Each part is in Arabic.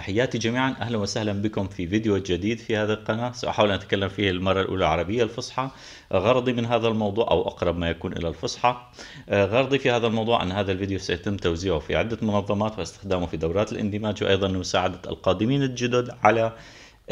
تحياتي جميعا اهلا وسهلا بكم في فيديو جديد في هذه القناه ساحاول ان اتكلم فيه المره الاولى العربيه الفصحى غرضي من هذا الموضوع او اقرب ما يكون الى الفصحى غرضي في هذا الموضوع ان هذا الفيديو سيتم توزيعه في عده منظمات واستخدامه في دورات الاندماج وايضا لمساعده القادمين الجدد على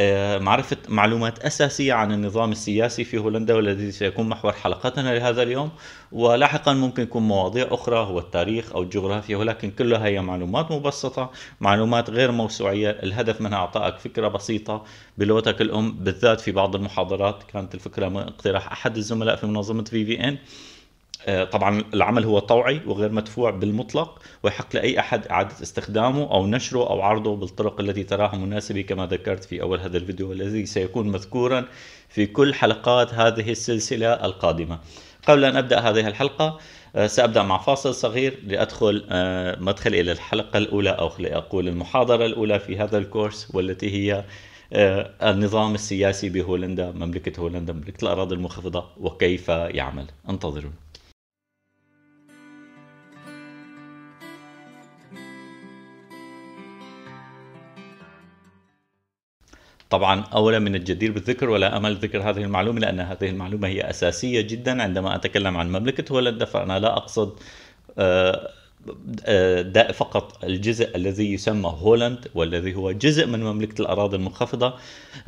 آه، معرفة معلومات أساسية عن النظام السياسي في هولندا والذي سيكون محور حلقتنا لهذا اليوم ولاحقا ممكن يكون مواضيع أخرى هو التاريخ أو الجغرافيا ولكن كلها هي معلومات مبسطة معلومات غير موسوعية الهدف منها أعطائك فكرة بسيطة بلغتك الأم بالذات في بعض المحاضرات كانت الفكرة من اقتراح أحد الزملاء في منظمة في في إن آه، طبعا العمل هو طوعي وغير مدفوع بالمطلق ويحق لأي أحد إعادة استخدامه أو نشره أو عرضه بالطرق التي تراها مناسبة كما ذكرت في أول هذا الفيديو والذي سيكون مذكورا في كل حلقات هذه السلسلة القادمة قبل أن أبدأ هذه الحلقة آه، سأبدأ مع فاصل صغير لأدخل آه، مدخل إلى الحلقة الأولى أو لأقول المحاضرة الأولى في هذا الكورس والتي هي النظام السياسي بهولندا مملكة هولندا مملكة الأراضي المنخفضة وكيف يعمل انتظروا طبعا أولا من الجدير بالذكر ولا أمل ذكر هذه المعلومة لأن هذه المعلومة هي أساسية جدا عندما أتكلم عن مملكة هولندا فأنا لا أقصد آه، آه، فقط الجزء الذي يسمى هولند والذي هو جزء من مملكة الأراضي المنخفضة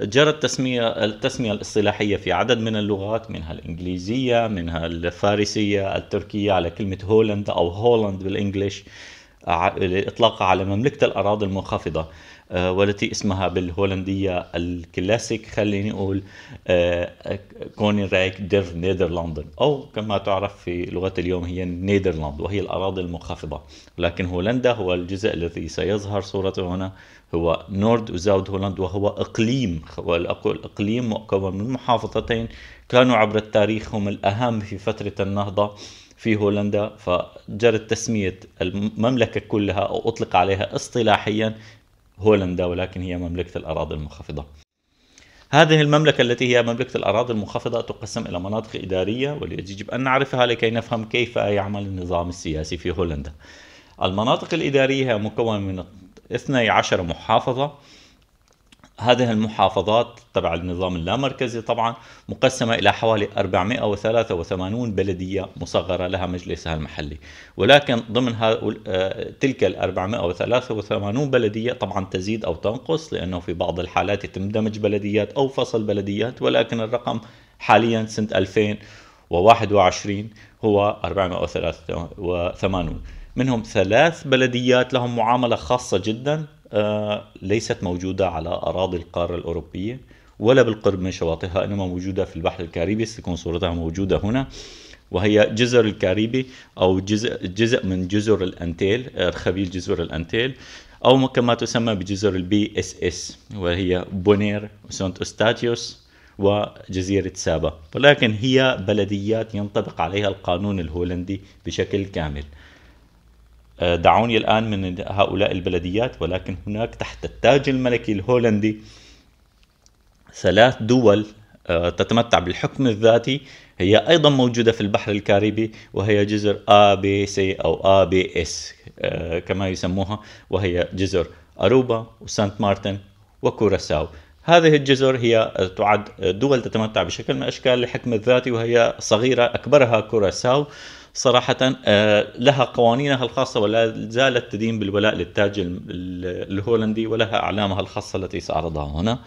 جرت التسمية التسمية الاصطلاحية في عدد من اللغات منها الإنجليزية منها الفارسية التركية على كلمة هولند أو هولند بالإنجليش آه، إطلاقها على مملكة الأراضي المنخفضة آه، والتي اسمها بالهولندية الكلاسيك خليني أقول آه، كونينرايك دير نيدرلاندن أو كما تعرف في لغة اليوم هي نيدرلاند وهي الأراضي المنخفضة لكن هولندا هو الجزء الذي سيظهر صورته هنا هو نورد وزاود هولند وهو إقليم والإقليم مكون من محافظتين كانوا عبر التاريخ هم الأهم في فترة النهضة في هولندا فجرت تسمية المملكة كلها أو أطلق عليها اصطلاحيا هولندا ولكن هي مملكة الأراضي المنخفضة هذه المملكة التي هي مملكة الأراضي المنخفضة تقسم إلى مناطق إدارية ويجب أن نعرفها لكي نفهم كيف يعمل النظام السياسي في هولندا المناطق الإدارية هي مكونة من 12 محافظة هذه المحافظات تبع النظام اللامركزي طبعا مقسمة إلى حوالي 483 بلدية مصغرة لها مجلسها المحلي ولكن ضمن آه، تلك ال 483 بلدية طبعا تزيد أو تنقص لأنه في بعض الحالات يتم دمج بلديات أو فصل بلديات ولكن الرقم حاليا سنة 2021 هو 483 منهم ثلاث بلديات لهم معاملة خاصة جدا آه، ليست موجودة على أراضي القارة الأوروبية ولا بالقرب من شواطئها إنما موجودة في البحر الكاريبي ستكون صورتها موجودة هنا وهي جزر الكاريبي أو جزء, جزء من جزر الأنتيل آه، خبيل جزر الأنتيل أو كما تسمى بجزر البي اس اس وهي بونير وسانت أستاتيوس وجزيرة سابا ولكن هي بلديات ينطبق عليها القانون الهولندي بشكل كامل آه، دعوني الآن من هؤلاء البلديات ولكن هناك تحت التاج الملكي الهولندي ثلاث دول آه، تتمتع بالحكم الذاتي هي أيضا موجودة في البحر الكاريبي وهي جزر ABC أو ABS آه، كما يسموها وهي جزر أروبا وسانت مارتن وكوراساو هذه الجزر هي تعد دول تتمتع بشكل من أشكال الحكم الذاتي وهي صغيرة أكبرها كوراساو صراحة آه، لها قوانينها الخاصة ولا زالت تدين بالولاء للتاج الهولندي ولها أعلامها الخاصة التي سأعرضها هنا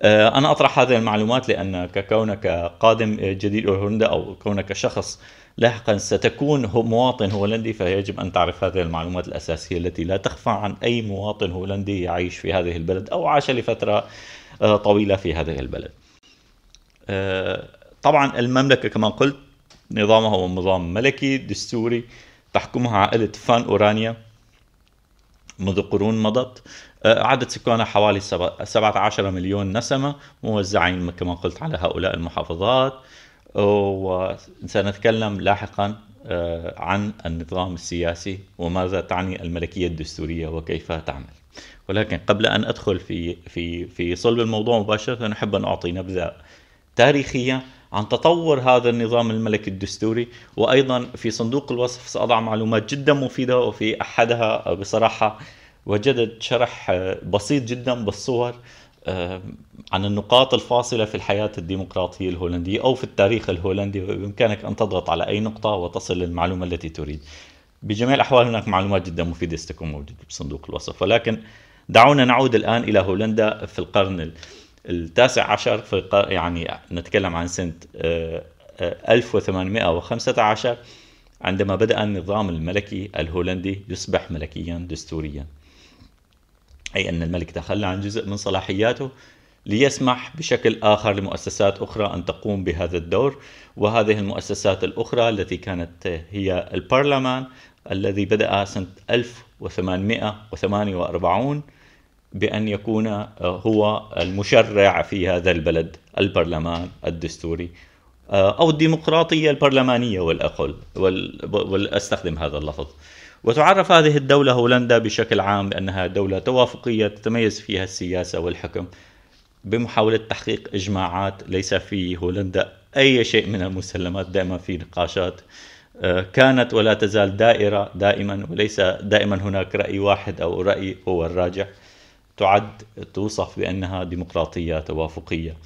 آه، أنا أطرح هذه المعلومات لأنك كونك قادم جديد هولندا أو كونك شخص لاحقا ستكون مواطن هولندي فيجب أن تعرف هذه المعلومات الأساسية التي لا تخفى عن أي مواطن هولندي يعيش في هذه البلد أو عاش لفترة آه، طويلة في هذه البلد طبعا المملكة كما قلت نظامها هو نظام ملكي دستوري تحكمها عائلة فان أورانيا منذ قرون مضت آه، عدد سكانها حوالي 17 مليون نسمة موزعين كما قلت على هؤلاء المحافظات وسنتكلم لاحقا آه، عن النظام السياسي وماذا تعني الملكية الدستورية وكيف تعمل ولكن قبل أن أدخل في, في, في صلب الموضوع مباشرة أحب أن أعطي نبذة تاريخية عن تطور هذا النظام الملكي الدستوري وأيضا في صندوق الوصف سأضع معلومات جدا مفيدة وفي أحدها بصراحة وجدت شرح بسيط جدا بالصور آه، عن النقاط الفاصلة في الحياة الديمقراطية الهولندية أو في التاريخ الهولندي وبإمكانك أن تضغط على أي نقطة وتصل للمعلومة التي تريد بجميع الأحوال هناك معلومات جدا مفيدة ستكون موجودة بصندوق الوصف ولكن دعونا نعود الآن إلى هولندا في القرن التاسع عشر في يعني نتكلم عن سنة 1815 آه، آه، عندما بدأ النظام الملكي الهولندي يصبح ملكيا دستوريا أي أن الملك تخلى عن جزء من صلاحياته ليسمح بشكل آخر لمؤسسات أخرى أن تقوم بهذا الدور وهذه المؤسسات الأخرى التي كانت هي البرلمان الذي بدأ سنة 1848 بأن يكون آه، هو المشرع في هذا البلد البرلمان الدستوري آه، أو الديمقراطية البرلمانية والأقل والأستخدم هذا اللفظ وتعرف هذه الدولة هولندا بشكل عام بأنها دولة توافقية تتميز فيها السياسة والحكم بمحاولة تحقيق إجماعات ليس في هولندا أي شيء من المسلمات دائما في نقاشات آه، كانت ولا تزال دائرة دائما وليس دائما هناك رأي واحد أو رأي هو الراجح تعد توصف بأنها ديمقراطية توافقية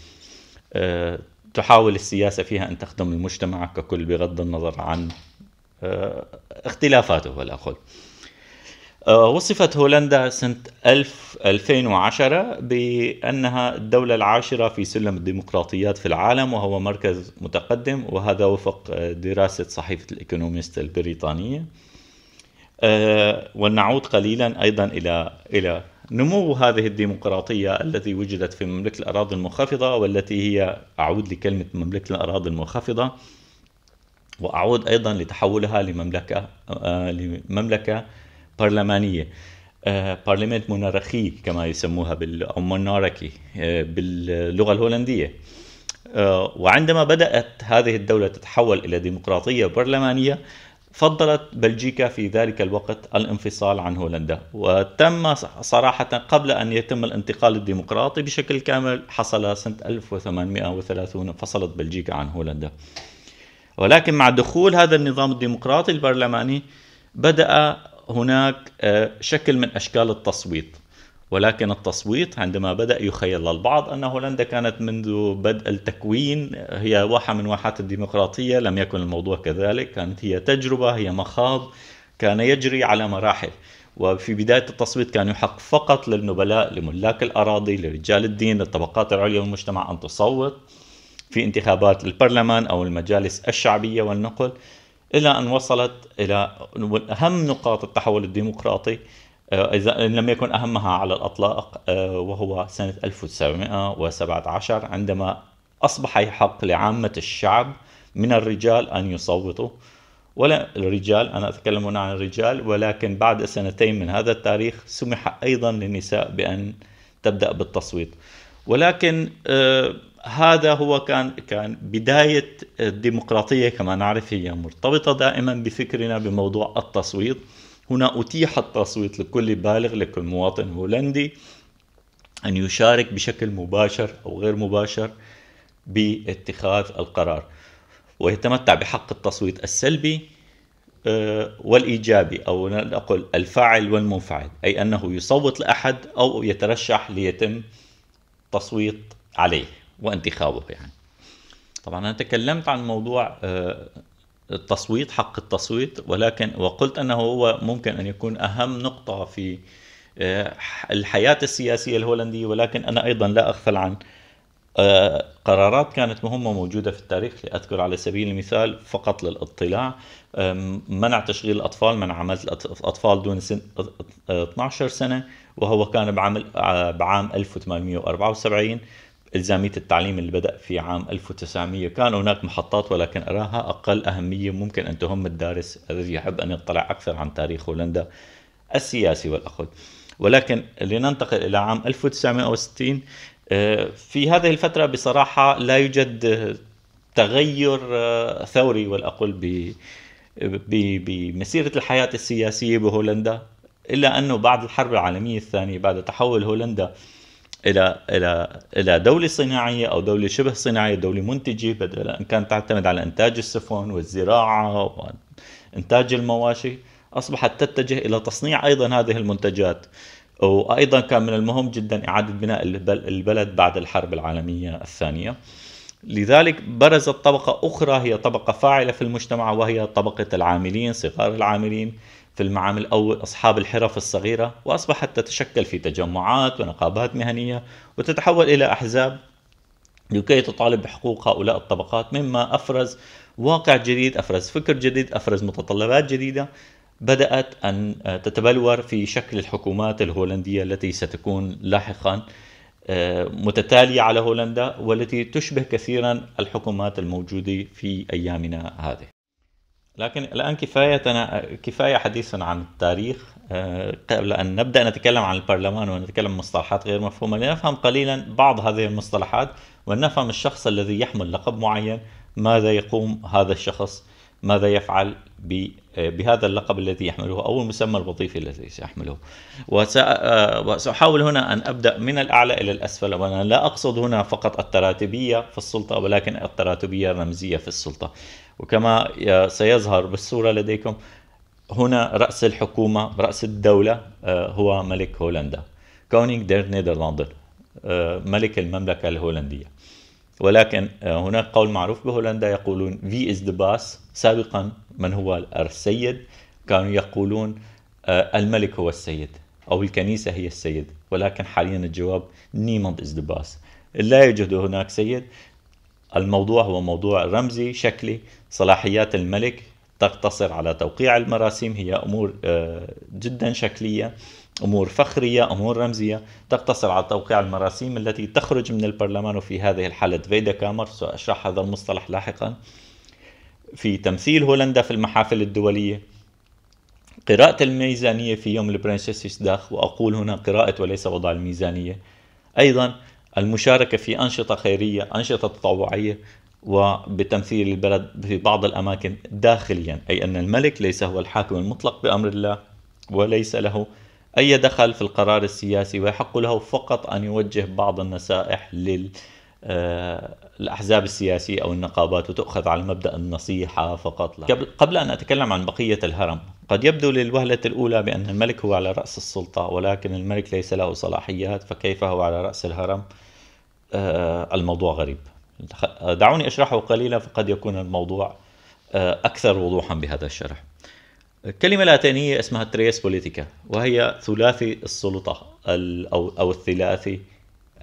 آه، تحاول السياسة فيها أن تخدم المجتمع ككل بغض النظر عن آه، اختلافاته والأخذ آه، وصفت هولندا سنة 1000 2010 بأنها الدولة العاشرة في سلم الديمقراطيات في العالم وهو مركز متقدم وهذا وفق دراسة صحيفة الإيكونوميست البريطانية ولنعود قليلا أيضا إلى إلى نمو هذه الديمقراطية التي وجدت في مملكة الأراضي المنخفضة والتي هي أعود لكلمة مملكة الأراضي المنخفضة وأعود أيضا لتحولها لمملكة آه، لمملكة برلمانية برلمانت آه، مونارخي كما يسموها أو موناركي آه، باللغة الهولندية وعندما بدأت هذه الدولة تتحول إلى ديمقراطية برلمانية فضلت بلجيكا في ذلك الوقت الانفصال عن هولندا وتم صراحة قبل أن يتم الانتقال الديمقراطي بشكل كامل حصل سنة 1830 انفصلت بلجيكا عن هولندا ولكن مع دخول هذا النظام الديمقراطي البرلماني بدأ هناك آه، شكل من أشكال التصويت ولكن التصويت عندما بدأ يخيل للبعض أن هولندا كانت منذ بدء التكوين هي واحة من واحات الديمقراطية لم يكن الموضوع كذلك كانت هي تجربة هي مخاض كان يجري على مراحل وفي بداية التصويت كان يحق فقط للنبلاء لملاك الأراضي لرجال الدين للطبقات العليا من المجتمع أن تصوت في انتخابات البرلمان أو المجالس الشعبية والنقل إلى أن وصلت إلى أهم نقاط التحول الديمقراطي آه، إذا لم يكن أهمها على الأطلاق آه، وهو سنة 1917 عندما أصبح يحق لعامة الشعب من الرجال أن يصوتوا ولا الرجال أنا أتكلم هنا عن الرجال ولكن بعد سنتين من هذا التاريخ سمح أيضا للنساء بأن تبدأ بالتصويت ولكن آه، هذا هو كان كان بداية الديمقراطية كما نعرف هي مرتبطة دائما بفكرنا بموضوع التصويت هنا أتيح التصويت لكل بالغ لكل مواطن هولندي أن يشارك بشكل مباشر أو غير مباشر باتخاذ القرار ويتمتع بحق التصويت السلبي آه، والإيجابي أو نقول الفاعل والمنفعل أي أنه يصوت لأحد أو يترشح ليتم تصويت عليه وانتخابه يعني طبعا أنا تكلمت عن موضوع آه، التصويت حق التصويت ولكن وقلت انه هو ممكن ان يكون اهم نقطه في آه، الحياه السياسيه الهولنديه ولكن انا ايضا لا اغفل عن آه، قرارات كانت مهمه موجوده في التاريخ لاذكر على سبيل المثال فقط للاطلاع منع تشغيل الاطفال منع عمل الاطفال دون سن 12 آه، سنه وهو كان بعام 1874 إلزامية التعليم اللي بدأ في عام 1900 كان هناك محطات ولكن أراها أقل أهمية ممكن أن تهم الدارس الذي يحب أن يطلع أكثر عن تاريخ هولندا السياسي والأخذ ولكن لننتقل إلى عام 1960 آه، في هذه الفترة بصراحة لا يوجد تغير آه، ثوري والأقل بمسيرة الحياة السياسية بهولندا إلا أنه بعد الحرب العالمية الثانية بعد تحول هولندا الى الى الى دوله صناعيه او دوله شبه صناعيه دوله منتجه بدل ان كانت تعتمد على انتاج السفن والزراعه وانتاج المواشي اصبحت تتجه الى تصنيع ايضا هذه المنتجات وايضا كان من المهم جدا اعاده بناء البلد بعد الحرب العالميه الثانيه لذلك برزت طبقة أخرى هي طبقة فاعلة في المجتمع وهي طبقة العاملين صغار العاملين في المعامل أو أصحاب الحرف الصغيرة وأصبحت تتشكل في تجمعات ونقابات مهنية وتتحول إلى أحزاب لكي تطالب بحقوق هؤلاء الطبقات مما أفرز واقع جديد أفرز فكر جديد أفرز متطلبات جديدة بدأت أن تتبلور في شكل الحكومات الهولندية التي ستكون لاحقاً آه، متتالية على هولندا والتي تشبه كثيرا الحكومات الموجودة في أيامنا هذه لكن الان كفايه كفايه حديث عن التاريخ آه، قبل ان نبدا نتكلم عن البرلمان ونتكلم مصطلحات غير مفهومه لنفهم قليلا بعض هذه المصطلحات ونفهم الشخص الذي يحمل لقب معين ماذا يقوم هذا الشخص ماذا يفعل آه، بهذا اللقب الذي يحمله او المسمى الوظيفي الذي سيحمله آه، وساحاول هنا ان ابدا من الاعلى الى الاسفل وانا لا اقصد هنا فقط التراتبيه في السلطه ولكن التراتبيه الرمزيه في السلطه وكما سيظهر بالصورة لديكم هنا رأس الحكومة رأس الدولة آه، هو ملك هولندا كونينج دير نيدرلاندر آه، ملك المملكة الهولندية ولكن آه، هناك قول معروف بهولندا يقولون في از ذا باس سابقا من هو السيد كانوا يقولون الملك هو السيد أو الكنيسة هي السيد ولكن حاليا الجواب نيموند از ذا باس لا يوجد هناك سيد الموضوع هو موضوع رمزي شكلي صلاحيات الملك تقتصر على توقيع المراسيم هي امور آه، جدا شكليه امور فخريه امور رمزيه تقتصر على توقيع المراسيم التي تخرج من البرلمان وفي هذه الحاله فيدا كامر ساشرح هذا المصطلح لاحقا في تمثيل هولندا في المحافل الدوليه قراءة الميزانية في يوم البرنسيس داخ وأقول هنا قراءة وليس وضع الميزانية أيضا المشاركة في أنشطة خيرية أنشطة تطوعية وبتمثيل البلد في بعض الأماكن داخليا أي أن الملك ليس هو الحاكم المطلق بأمر الله وليس له أي دخل في القرار السياسي ويحق له فقط أن يوجه بعض النصائح لل آه، الأحزاب السياسية أو النقابات وتؤخذ على مبدأ النصيحة فقط لا. قبل, قبل أن أتكلم عن بقية الهرم قد يبدو للوهلة الأولى بأن الملك هو على رأس السلطة ولكن الملك ليس له صلاحيات فكيف هو على رأس الهرم آه، الموضوع غريب دعوني أشرحه قليلا فقد يكون الموضوع آه، أكثر وضوحا بهذا الشرح كلمة لاتينية اسمها تريس بوليتيكا وهي ثلاثي السلطة أو الثلاثي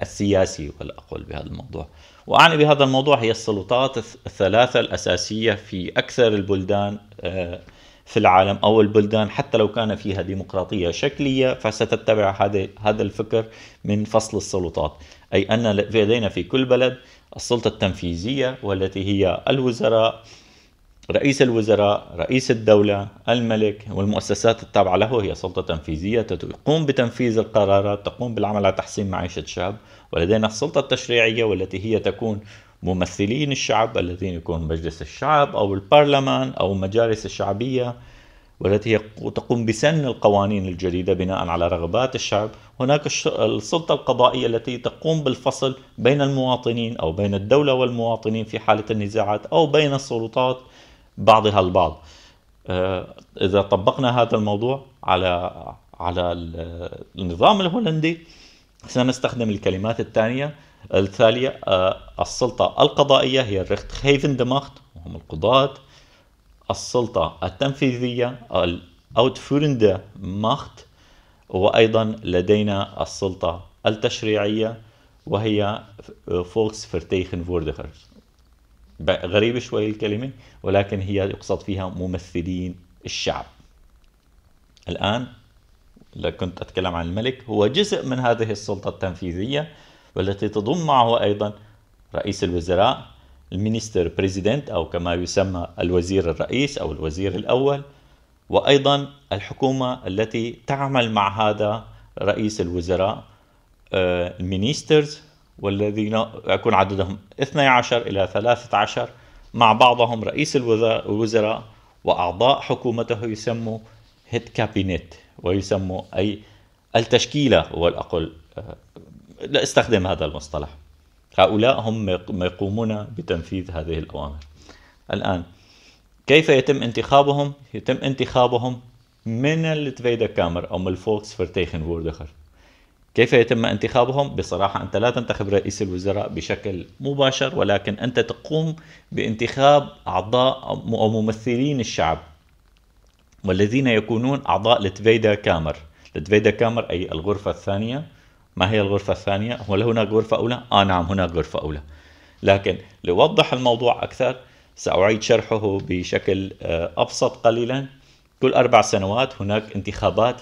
السياسي والاقل بهذا الموضوع وأعني بهذا الموضوع هي السلطات الثلاثة الأساسية في أكثر البلدان آه، في العالم أو البلدان حتى لو كان فيها ديمقراطية شكلية فستتبع هذا الفكر من فصل السلطات أي أن لدينا في كل بلد السلطة التنفيذية والتي هي الوزراء رئيس الوزراء رئيس الدولة الملك والمؤسسات التابعة له هي سلطة تنفيذية تقوم بتنفيذ القرارات تقوم بالعمل على تحسين معيشة الشعب ولدينا السلطة التشريعية والتي هي تكون ممثلين الشعب الذين يكون مجلس الشعب أو البرلمان أو المجالس الشعبية والتي تقوم بسن القوانين الجديدة بناء على رغبات الشعب هناك السلطة القضائية التي تقوم بالفصل بين المواطنين أو بين الدولة والمواطنين في حالة النزاعات أو بين السلطات بعضها البعض آه، إذا طبقنا هذا الموضوع على على النظام الهولندي سنستخدم الكلمات الثانية التالية آه، السلطة القضائية هي الريخت هيفن دماخت وهم القضاة السلطة التنفيذية الأوتفورندا ماخت وأيضا لدينا السلطة التشريعية وهي فولكس فرتيخن فوردخرز غريبة شوي الكلمة ولكن هي يقصد فيها ممثلين الشعب الآن كنت أتكلم عن الملك هو جزء من هذه السلطة التنفيذية والتي تضم معه أيضا رئيس الوزراء المينستر بريزيدنت أو كما يسمى الوزير الرئيس أو الوزير الأول وأيضا الحكومة التي تعمل مع هذا رئيس الوزراء آه، المينيسترز والذين يكون عددهم 12 إلى 13 مع بعضهم رئيس الوزراء وأعضاء حكومته يسموا هيد كابينت ويسموا أي التشكيلة هو الأقل آه، لا استخدم هذا المصطلح هؤلاء هم ما يقومون بتنفيذ هذه الأوامر الآن كيف يتم انتخابهم؟ يتم انتخابهم من التفيدا كامر أو من الفولكس فرتيخن ووردخر كيف يتم انتخابهم؟ بصراحة أنت لا تنتخب رئيس الوزراء بشكل مباشر ولكن أنت تقوم بانتخاب أعضاء أو ممثلين الشعب والذين يكونون أعضاء لتفيدا كامر لتفيدا كامر أي الغرفة الثانية ما هي الغرفة الثانية هل هناك غرفة أولى؟ آه نعم هناك غرفة أولى لكن لوضح الموضوع أكثر سأعيد شرحه بشكل آه، أبسط قليلا كل أربع سنوات هناك انتخابات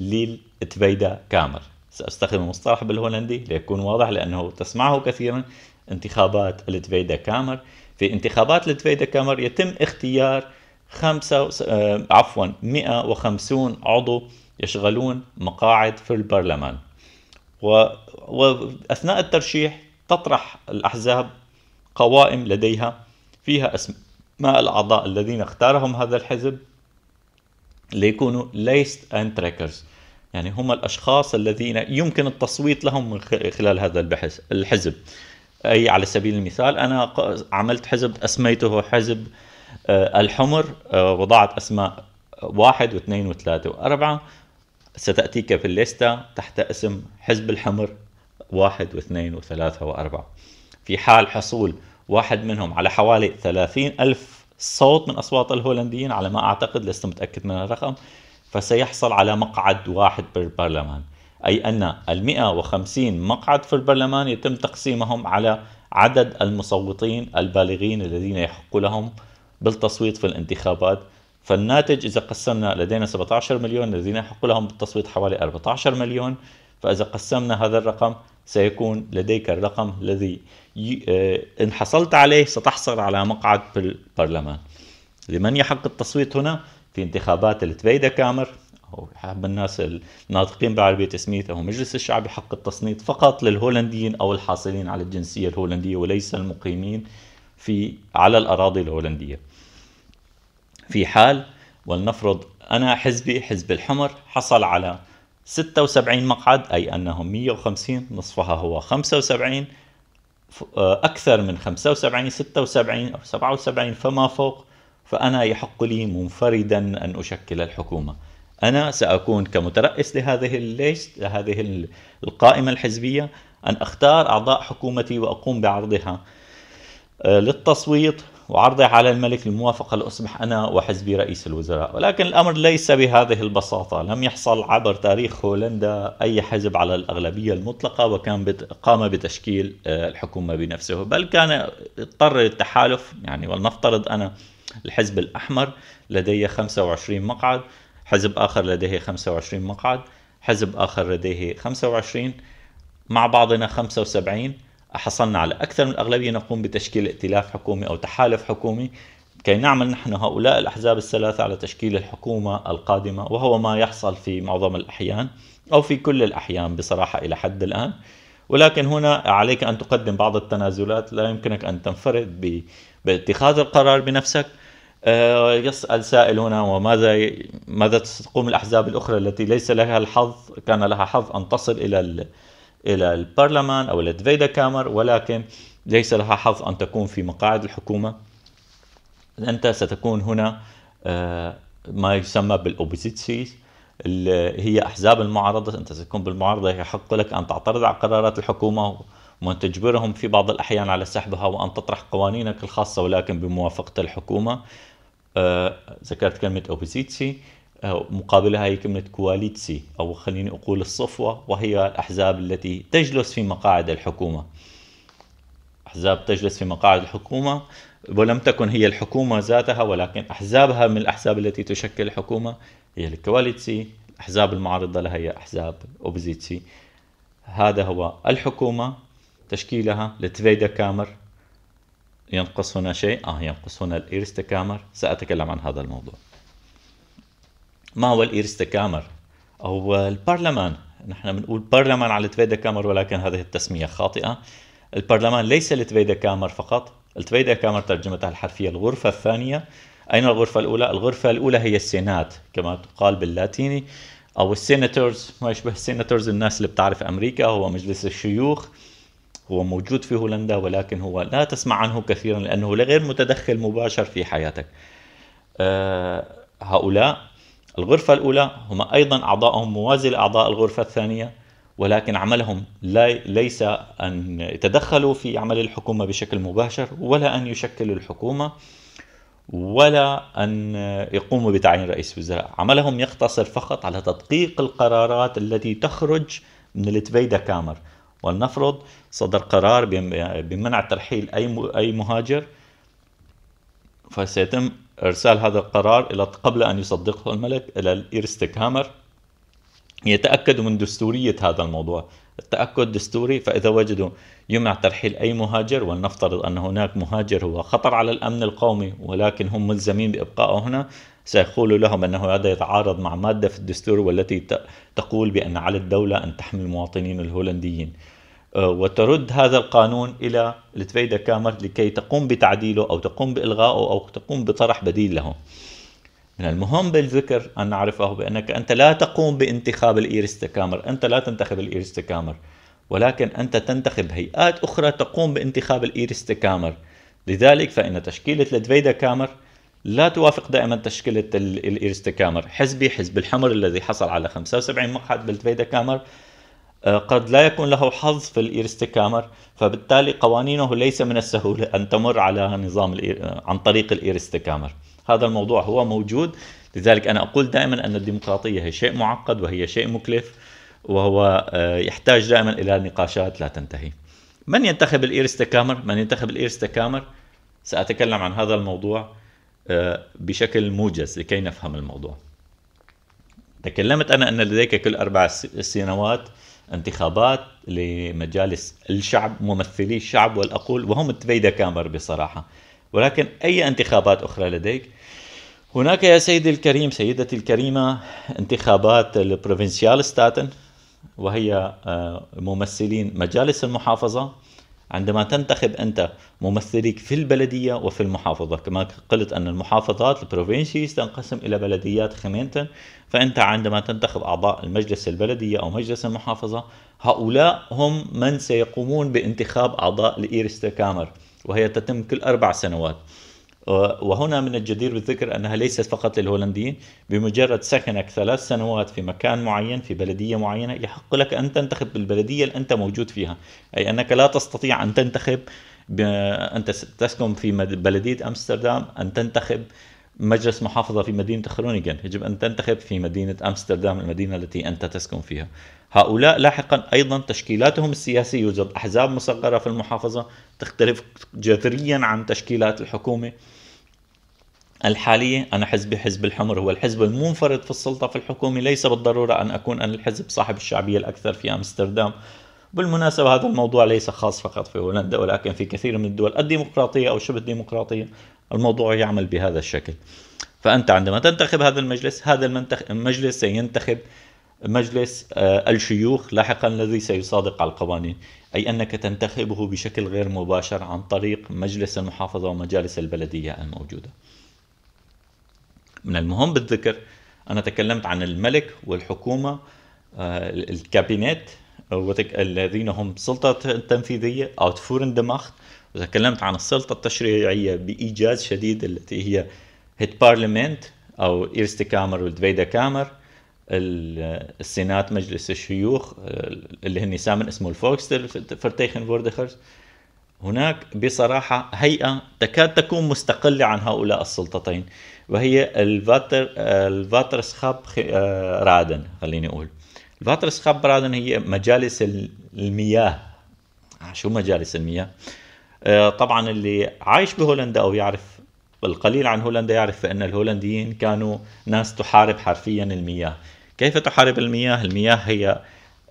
للتبيدة كامر سأستخدم المصطلح بالهولندي ليكون واضح لأنه تسمعه كثيرا انتخابات التفيدا كامر في انتخابات التفيدا كامر يتم اختيار خمسة آه، عفوا 150 عضو يشغلون مقاعد في البرلمان وأثناء الترشيح تطرح الأحزاب قوائم لديها فيها أسماء الأعضاء الذين اختارهم هذا الحزب ليكونوا ليست أند تريكرز يعني هم الأشخاص الذين يمكن التصويت لهم من خلال هذا البحث الحزب أي على سبيل المثال أنا عملت حزب أسميته حزب آه، الحمر آه، وضعت أسماء واحد واثنين وثلاثة وأربعة ستأتيك في الليستة تحت اسم حزب الحمر واحد واثنين وثلاثة وأربعة في حال حصول واحد منهم على حوالي 30 ألف صوت من أصوات الهولنديين على ما أعتقد لست متأكد من الرقم فسيحصل على مقعد واحد بالبرلمان أي أن المئة وخمسين مقعد في البرلمان يتم تقسيمهم على عدد المصوتين البالغين الذين يحق لهم بالتصويت في الانتخابات فالناتج إذا قسمنا لدينا 17 مليون الذين يحق لهم بالتصويت حوالي 14 مليون فإذا قسمنا هذا الرقم سيكون لديك الرقم الذي آه، إن حصلت عليه ستحصل على مقعد في البرلمان لمن يحق التصويت هنا في انتخابات التفيدا كامر أو حب الناس الناطقين بعربية سميث أو مجلس الشعب يحق التصنيط فقط للهولنديين أو الحاصلين على الجنسية الهولندية وليس المقيمين في على الأراضي الهولندية في حال ولنفرض أنا حزبي حزب الحمر حصل على 76 مقعد أي أنهم 150 نصفها هو 75 آه، أكثر من 75 76 أو 77 فما فوق فأنا يحق لي منفردا أن أشكل الحكومة أنا سأكون كمترأس لهذه الليست لهذه القائمة الحزبية أن أختار أعضاء حكومتي وأقوم بعرضها آه، للتصويت وعرضه على الملك الموافقة لأصبح أنا وحزبي رئيس الوزراء ولكن الأمر ليس بهذه البساطة لم يحصل عبر تاريخ هولندا أي حزب على الأغلبية المطلقة وكان بت... قام بتشكيل آه، الحكومة بنفسه بل كان اضطر للتحالف يعني ولنفترض أنا الحزب الأحمر لديه 25 مقعد حزب آخر لديه 25 مقعد حزب آخر لديه 25 مع بعضنا 75 حصلنا على أكثر من أغلبية نقوم بتشكيل ائتلاف حكومي أو تحالف حكومي كي نعمل نحن هؤلاء الأحزاب الثلاثة على تشكيل الحكومة القادمة وهو ما يحصل في معظم الأحيان أو في كل الأحيان بصراحة إلى حد الآن ولكن هنا عليك أن تقدم بعض التنازلات لا يمكنك أن تنفرد ب... باتخاذ القرار بنفسك آه، يسأل سائل هنا وماذا ماذا تقوم الأحزاب الأخرى التي ليس لها الحظ كان لها حظ أن تصل إلى إلى البرلمان أو إلى دفيدا كامر ولكن ليس لها حظ أن تكون في مقاعد الحكومة أنت ستكون هنا آه، ما يسمى بالأوبوزيتسيز اللي هي أحزاب المعارضة أنت ستكون بالمعارضة يحق لك أن تعترض على قرارات الحكومة وأن تجبرهم في بعض الأحيان على سحبها وأن تطرح قوانينك الخاصة ولكن بموافقة الحكومة آه، ذكرت كلمة أوبوزيتسي مقابلها هي كلمة كواليتسي أو خليني أقول الصفوة وهي الأحزاب التي تجلس في مقاعد الحكومة أحزاب تجلس في مقاعد الحكومة ولم تكن هي الحكومة ذاتها ولكن أحزابها من الأحزاب التي تشكل الحكومة هي الكواليتسي الأحزاب المعارضة لها هي أحزاب أوبزيتسي هذا هو الحكومة تشكيلها لتفيدا كامر ينقص هنا شيء آه ينقص هنا الإيرستا كامر سأتكلم عن هذا الموضوع ما هو الإيرستا كامر أو البرلمان نحن بنقول برلمان على تفيدا كامر ولكن هذه التسمية خاطئة البرلمان ليس لتفيدا كامر فقط التفيدا كامر ترجمتها الحرفية الغرفة الثانية أين الغرفة الأولى؟ الغرفة الأولى هي السينات كما تقال باللاتيني أو السيناتورز ما يشبه السيناتورز الناس اللي بتعرف أمريكا هو مجلس الشيوخ هو موجود في هولندا ولكن هو لا تسمع عنه كثيرا لأنه غير متدخل مباشر في حياتك أه هؤلاء الغرفة الأولى هم أيضا أعضاءهم موازي لأعضاء الغرفة الثانية ولكن عملهم لا ليس أن يتدخلوا في عمل الحكومة بشكل مباشر ولا أن يشكلوا الحكومة ولا أن يقوموا بتعيين رئيس وزراء عملهم يقتصر فقط على تدقيق القرارات التي تخرج من التفيدا كامر ولنفرض صدر قرار بمنع ترحيل أي مهاجر فسيتم إرسال هذا القرار إلى قبل أن يصدقه الملك إلى الإيرستيك هامر يتاكد من دستورية هذا الموضوع التأكد دستوري فإذا وجدوا يمنع ترحيل أي مهاجر ولنفترض أن هناك مهاجر هو خطر على الأمن القومي ولكن هم ملزمين بإبقائه هنا سيقولوا لهم أنه هذا يتعارض مع مادة في الدستور والتي تقول بأن على الدولة أن تحمي المواطنين الهولنديين آه، وترد هذا القانون الى لتفيدا كامر لكي تقوم بتعديله او تقوم بالغائه او تقوم بطرح بديل له. من المهم بالذكر ان نعرفه بانك انت لا تقوم بانتخاب الايرستا كامر، انت لا تنتخب الايرستا كامر، ولكن انت تنتخب هيئات اخرى تقوم بانتخاب الايرستا كامر. لذلك فان تشكيله لتفيدا كامر لا توافق دائما تشكيله الايرستا كامر، حزبي حزب الحمر الذي حصل على 75 مقعد بالتفيدا كامر آه، قد لا يكون له حظ في الايرستيكامر فبالتالي قوانينه ليس من السهولة أن تمر على نظام آه، عن طريق الايرستيكامر هذا الموضوع هو موجود لذلك أنا أقول دائما أن الديمقراطية هي شيء معقد وهي شيء مكلف وهو آه، يحتاج دائما إلى نقاشات لا تنتهي من ينتخب الايرستيكامر؟ من ينتخب الايرستيكامر؟ سأتكلم عن هذا الموضوع بشكل موجز لكي نفهم الموضوع تكلمت أنا أن لديك كل أربع سنوات انتخابات لمجالس الشعب ممثلي الشعب والأقول وهم التبيدة كامر بصراحة ولكن أي انتخابات أخرى لديك هناك يا سيدي الكريم سيدتي الكريمة انتخابات البروفنسيال ستاتن وهي آه، ممثلين مجالس المحافظة عندما تنتخب أنت ممثليك في البلدية وفي المحافظة كما قلت أن المحافظات البروفينشيز تنقسم إلى بلديات خمينتن فأنت عندما تنتخب أعضاء المجلس البلدية أو مجلس المحافظة هؤلاء هم من سيقومون بانتخاب أعضاء الإيرستا كامر وهي تتم كل أربع سنوات وهنا من الجدير بالذكر أنها ليست فقط للهولنديين بمجرد سكنك ثلاث سنوات في مكان معين في بلدية معينة يحق لك أن تنتخب بالبلدية اللي أنت موجود فيها أي أنك لا تستطيع أن تنتخب انت تسكن في بلدية أمستردام أن تنتخب مجلس محافظة في مدينة خرونيغن يجب أن تنتخب في مدينة أمستردام المدينة التي أنت تسكن فيها هؤلاء لاحقا أيضا تشكيلاتهم السياسية يوجد أحزاب مصغرة في المحافظة تختلف جذريا عن تشكيلات الحكومة الحالية أنا حزبي حزب الحمر هو الحزب المنفرد في السلطة في الحكومة ليس بالضرورة أن أكون أنا الحزب صاحب الشعبية الأكثر في أمستردام بالمناسبة هذا الموضوع ليس خاص فقط في هولندا ولكن في كثير من الدول الديمقراطية أو شبه الديمقراطية الموضوع يعمل بهذا الشكل فأنت عندما تنتخب هذا المجلس هذا المجلس سينتخب مجلس آه، الشيوخ لاحقا الذي سيصادق على القوانين أي أنك تنتخبه بشكل غير مباشر عن طريق مجلس المحافظة ومجالس البلدية الموجودة من المهم بالذكر أنا تكلمت عن الملك والحكومة آه، الكابينت آه، الذين هم سلطة تنفيذية أوتفورن دماخت وتكلمت عن السلطة التشريعية بإيجاز شديد التي هي هيت بارلمنت أو إيرست كامر والدفيدا كامر السينات مجلس الشيوخ اللي هن سامن اسمه الفوكستر فرتيخن فوردخرز هناك بصراحة هيئة تكاد تكون مستقلة عن هؤلاء السلطتين وهي الفاتر الفاترسخاب آه، رادن خليني أقول الفاترسخاب رادن هي مجالس المياه شو مجالس المياه؟ آه، طبعا اللي عايش بهولندا او يعرف القليل عن هولندا يعرف بان الهولنديين كانوا ناس تحارب حرفيا المياه كيف تحارب المياه المياه هي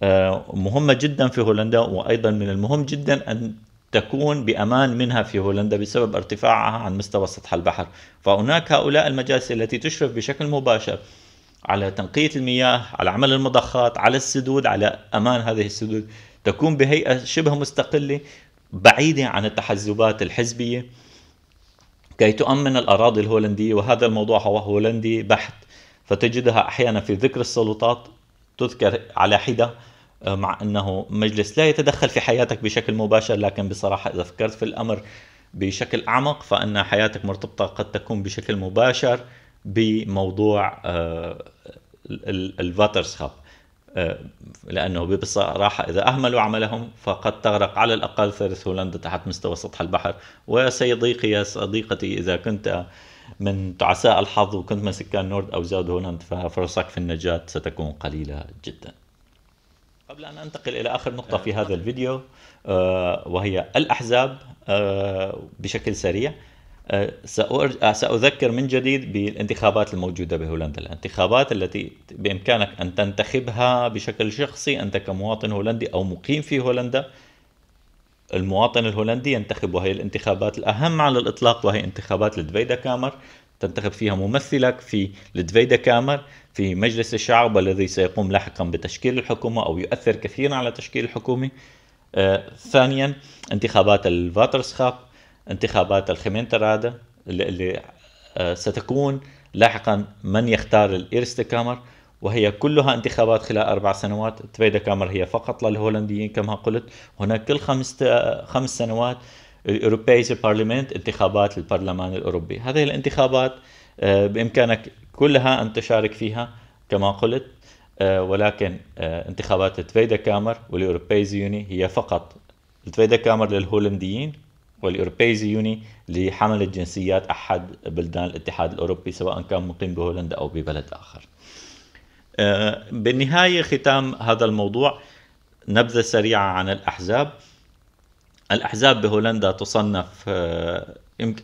آه، مهمه جدا في هولندا وايضا من المهم جدا ان تكون بامان منها في هولندا بسبب ارتفاعها عن مستوى سطح البحر فهناك هؤلاء المجالس التي تشرف بشكل مباشر على تنقية المياه على عمل المضخات على السدود على أمان هذه السدود تكون بهيئة شبه مستقلة بعيدة عن التحزبات الحزبية كي تؤمن الأراضي الهولندية وهذا الموضوع هو هولندي بحت فتجدها أحيانا في ذكر السلطات تذكر على حدة آه، مع أنه مجلس لا يتدخل في حياتك بشكل مباشر لكن بصراحة إذا فكرت في الأمر بشكل أعمق فإن حياتك مرتبطة قد تكون بشكل مباشر بموضوع آه، الفاترسخاب آه، لأنه بصراحة إذا أهملوا عملهم فقد تغرق على الأقل ثلث هولندا تحت مستوى سطح البحر وسيضيق يا صديقتي إذا كنت من تعساء الحظ وكنت من سكان نورد أو زاد هولندا ففرصك في النجاة ستكون قليلة جدا قبل أن أنتقل إلى آخر نقطة في هذا الفيديو آه، وهي الأحزاب آه، بشكل سريع آه، سأذكر من جديد بالانتخابات الموجودة بهولندا الانتخابات التي بإمكانك أن تنتخبها بشكل شخصي أنت كمواطن هولندي أو مقيم في هولندا المواطن الهولندي ينتخب وهي الانتخابات الأهم على الإطلاق وهي انتخابات لدفيدا كامر تنتخب فيها ممثلك في لدفيدا كامر في مجلس الشعب الذي سيقوم لاحقا بتشكيل الحكومة أو يؤثر كثيرا على تشكيل الحكومة آه ثانيا انتخابات الفاترسخاب انتخابات الخمينترادا اللي آه، ستكون لاحقا من يختار الإيرستا كامر وهي كلها انتخابات خلال أربع سنوات تبيدا كامر هي فقط للهولنديين كما قلت هناك كل خمس, آه، خمس سنوات الأوروبيز بارلمنت انتخابات للبرلمان الأوروبي هذه الانتخابات آه، بإمكانك كلها أن تشارك فيها كما قلت ولكن انتخابات تفيدا كامر والأوروبيز يوني هي فقط تفيدا كامر للهولنديين والأوروبي يوني لحمل الجنسيات أحد بلدان الاتحاد الأوروبي سواء كان مقيم بهولندا أو ببلد آخر آه، بالنهاية ختام هذا الموضوع نبذة سريعة عن الأحزاب الأحزاب بهولندا تصنف آه،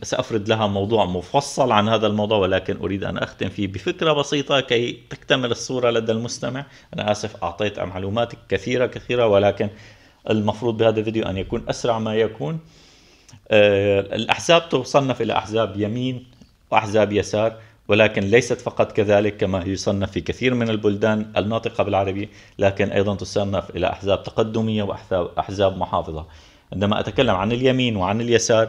سأفرد لها موضوع مفصل عن هذا الموضوع ولكن أريد أن أختم فيه بفكرة بسيطة كي تكتمل الصورة لدى المستمع أنا آسف أعطيت معلومات كثيرة كثيرة ولكن المفروض بهذا الفيديو أن يكون أسرع ما يكون آه، الأحزاب تصنف إلى أحزاب يمين وأحزاب يسار ولكن ليست فقط كذلك كما يصنف في كثير من البلدان الناطقة بالعربي لكن أيضا تصنف إلى أحزاب تقدمية وأحزاب محافظة عندما أتكلم عن اليمين وعن اليسار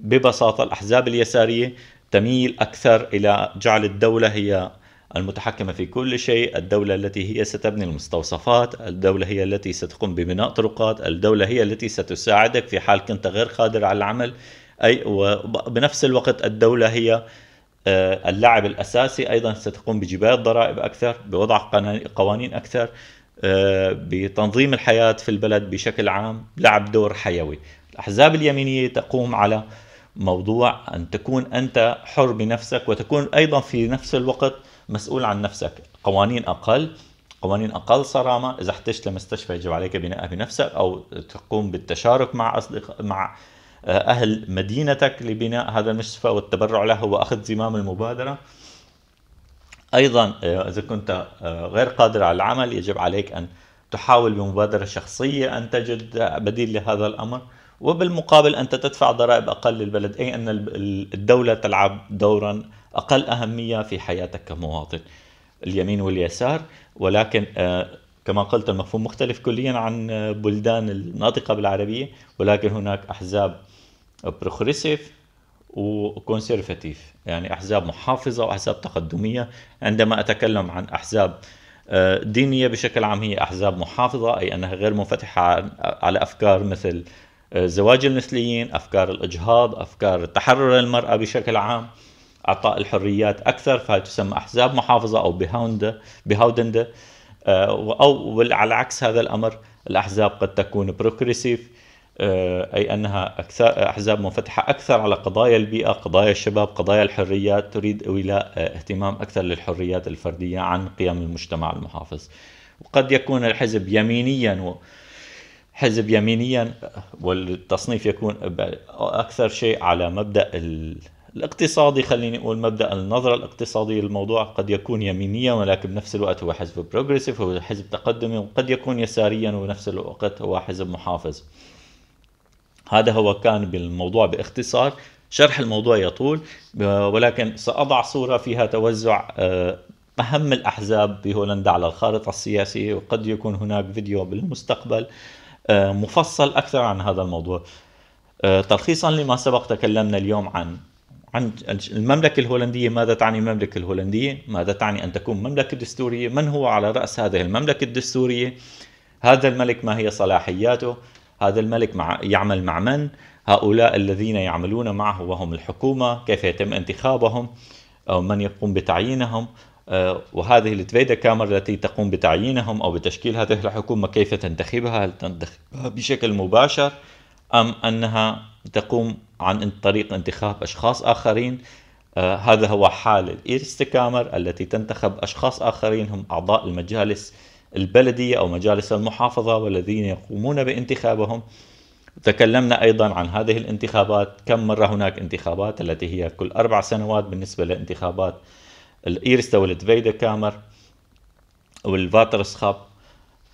ببساطة الأحزاب اليسارية تميل أكثر إلى جعل الدولة هي المتحكمة في كل شيء الدولة التي هي ستبني المستوصفات الدولة هي التي ستقوم ببناء طرقات الدولة هي التي ستساعدك في حال كنت غير قادر على العمل أي وبنفس الوقت الدولة هي آه، اللاعب الأساسي أيضا ستقوم بجباية ضرائب أكثر بوضع قوانين أكثر آه، بتنظيم الحياة في البلد بشكل عام لعب دور حيوي الأحزاب اليمينية تقوم على موضوع أن تكون أنت حر بنفسك وتكون أيضا في نفس الوقت مسؤول عن نفسك قوانين أقل قوانين اقل صرامه اذا احتجت لمستشفى يجب عليك بناءها بنفسك او تقوم بالتشارك مع اصدقاء مع آه، اهل مدينتك لبناء هذا المستشفى والتبرع له واخذ زمام المبادره ايضا آه، اذا كنت آه، غير قادر على العمل يجب عليك ان تحاول بمبادره شخصيه ان تجد بديل لهذا الامر وبالمقابل انت تدفع ضرائب اقل للبلد اي ان الدوله تلعب دورا اقل اهميه في حياتك كمواطن اليمين واليسار ولكن آه، كما قلت المفهوم مختلف كليا عن آه، بلدان الناطقه بالعربيه ولكن هناك احزاب بروغريسيف وكونسرفاتيف يعني احزاب محافظه واحزاب تقدميه عندما اتكلم عن احزاب آه، دينيه بشكل عام هي احزاب محافظه اي انها غير منفتحه على افكار مثل زواج المثليين افكار الاجهاض افكار تحرر المراه بشكل عام اعطاء الحريات اكثر فهي تسمى احزاب محافظه او بهاوند بهاودنده آه، او على عكس هذا الامر الاحزاب قد تكون بروجريسيف آه، اي انها اكثر احزاب منفتحه اكثر على قضايا البيئه، قضايا الشباب، قضايا الحريات، تريد ولاء آه، اهتمام اكثر للحريات الفرديه عن قيم المجتمع المحافظ. وقد يكون الحزب يمينيا و حزب يمينيا والتصنيف يكون اكثر شيء على مبدا الاقتصادي خليني اقول مبدا النظره الاقتصاديه للموضوع قد يكون يمينيا ولكن بنفس الوقت هو حزب بروجريسيف هو حزب تقدمي وقد يكون يساريا وبنفس الوقت هو حزب محافظ هذا هو كان بالموضوع باختصار شرح الموضوع يطول ولكن ساضع صوره فيها توزع آه، اهم الاحزاب بهولندا على الخارطه السياسيه وقد يكون هناك فيديو بالمستقبل آه، مفصل اكثر عن هذا الموضوع آه، تلخيصا لما سبق تكلمنا اليوم عن عن المملكة الهولندية ماذا تعني المملكة الهولندية ماذا تعني أن تكون مملكة دستورية من هو على رأس هذه المملكة الدستورية هذا الملك ما هي صلاحياته هذا الملك مع يعمل مع من هؤلاء الذين يعملون معه وهم الحكومة كيف يتم انتخابهم أو من يقوم بتعيينهم أه، وهذه التفيدا كامر التي تقوم بتعيينهم أو بتشكيل هذه الحكومة كيف تنتخبها هل تنتخبها بشكل مباشر أم أنها بتقوم عن طريق انتخاب أشخاص آخرين آه، هذا هو حال الاستكامر التي تنتخب أشخاص آخرين هم أعضاء المجالس البلدية أو مجالس المحافظة والذين يقومون بانتخابهم تكلمنا أيضا عن هذه الانتخابات كم مرة هناك انتخابات التي هي كل أربع سنوات بالنسبة لانتخابات الإيرستا والتفيدا كامر والفاترسخاب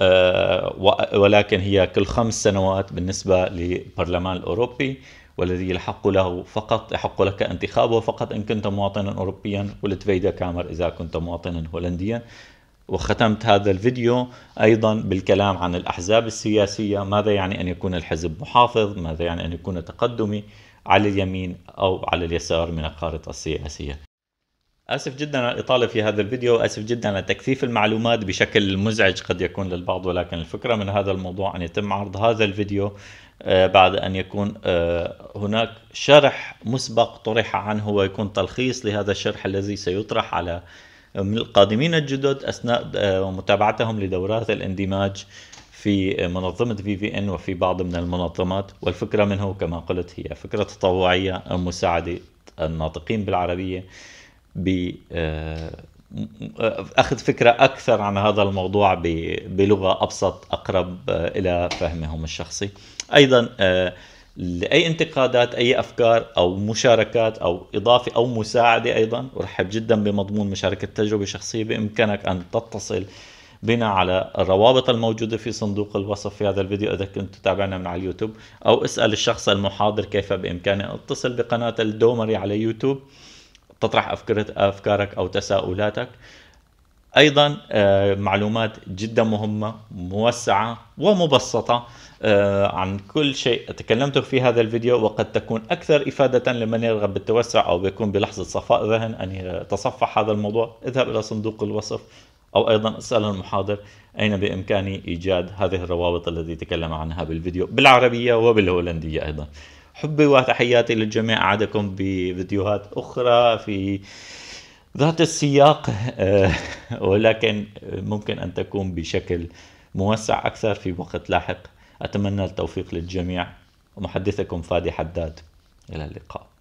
آه، ولكن هي كل خمس سنوات بالنسبة للبرلمان الأوروبي والذي يحق له فقط يحق لك انتخابه فقط إن كنت مواطنا أوروبيا ولتفيدا كامر إذا كنت مواطنا هولنديا وختمت هذا الفيديو أيضا بالكلام عن الأحزاب السياسية ماذا يعني أن يكون الحزب محافظ ماذا يعني أن يكون تقدمي على اليمين أو على اليسار من الخارطة السياسية آسف جدا على الإطالة في هذا الفيديو آسف جدا على تكثيف المعلومات بشكل مزعج قد يكون للبعض ولكن الفكرة من هذا الموضوع أن يتم عرض هذا الفيديو آه، بعد أن يكون آه، هناك شرح مسبق طرح عنه ويكون تلخيص لهذا الشرح الذي سيطرح على آه، من القادمين الجدد أثناء متابعتهم لدورات الاندماج في منظمة في في ان وفي بعض من المنظمات والفكرة منه كما قلت هي فكرة تطوعية أو مساعدة الناطقين بالعربية آه، آه، اخذ فكره اكثر عن هذا الموضوع بلغه ابسط اقرب آه، الى فهمهم الشخصي ايضا لاي انتقادات اي افكار او مشاركات او اضافه او مساعده ايضا ارحب جدا بمضمون مشاركه تجربه شخصيه بامكانك ان تتصل بنا على الروابط الموجودة في صندوق الوصف في هذا الفيديو إذا كنت تتابعنا من على اليوتيوب أو اسأل الشخص المحاضر كيف بإمكانه اتصل بقناة الدومري على يوتيوب تطرح افكارك او تساؤلاتك ايضا آه، معلومات جدا مهمه موسعه ومبسطه آه، عن كل شيء تكلمته في هذا الفيديو وقد تكون اكثر افاده لمن يرغب بالتوسع او بيكون بلحظه صفاء ذهن ان يتصفح هذا الموضوع اذهب الى صندوق الوصف او ايضا اسال المحاضر اين بامكاني ايجاد هذه الروابط التي تكلم عنها بالفيديو بالعربيه وبالهولنديه ايضا حبي وتحياتي للجميع عادكم بفيديوهات أخرى في ذات السياق آه، ولكن ممكن أن تكون بشكل موسع أكثر في وقت لاحق أتمنى التوفيق للجميع ومحدثكم فادي حداد إلى اللقاء